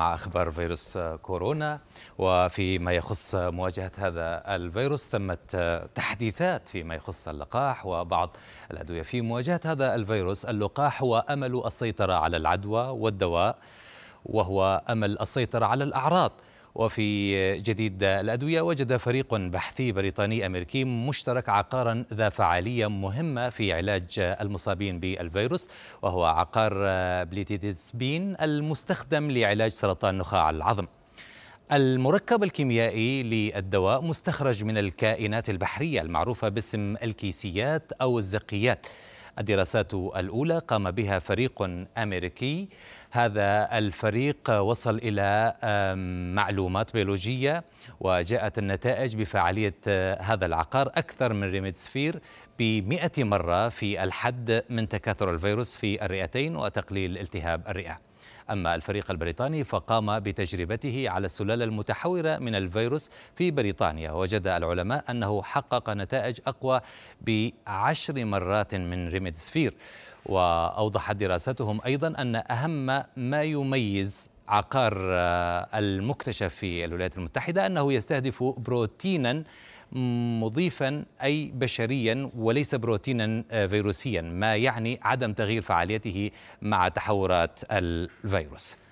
مع أخبار فيروس كورونا وفيما يخص مواجهة هذا الفيروس تمت تحديثات فيما يخص اللقاح وبعض الأدوية في مواجهة هذا الفيروس اللقاح هو أمل السيطرة على العدوى والدواء وهو أمل السيطرة على الأعراض وفي جديد الأدوية وجد فريق بحثي بريطاني أمريكي مشترك عقارا ذا فعالية مهمة في علاج المصابين بالفيروس وهو عقار بليتيدسبين المستخدم لعلاج سرطان نخاع العظم المركب الكيميائي للدواء مستخرج من الكائنات البحرية المعروفة باسم الكيسيات أو الزقيات الدراسات الأولى قام بها فريق أمريكي هذا الفريق وصل إلى معلومات بيولوجية وجاءت النتائج بفعالية آه، هذا العقار أكثر من ريميدسفير بمئة مرة في الحد من تكاثر الفيروس في الرئتين وتقليل التهاب الرئة أما الفريق البريطاني فقام بتجربته على السلالة المتحورة من الفيروس في بريطانيا وجد العلماء أنه حقق نتائج أقوى بعشر مرات من ريميدسفير محمد سفير وأوضحت دراستهم أيضا أن أهم ما يميز عقار آه، المكتشف في الولايات المتحدة أنه يستهدف بروتينا مضيفا أي بشريا وليس بروتينا آه، فيروسيا ما يعني عدم تغيير فعاليته مع تحورات الفيروس